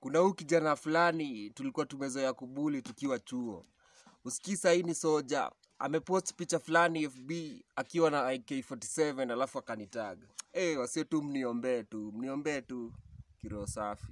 Kuna huu kijana fulani tulikuwa tumezoea kubuli tukiwa chuo. Husikii sahii ni soja. Amepost picha fulani FB akiwa na AK47 alafu akanitag. Eh, hey, wasio tu mniombee tu, mniombee tu. Kiroho safi.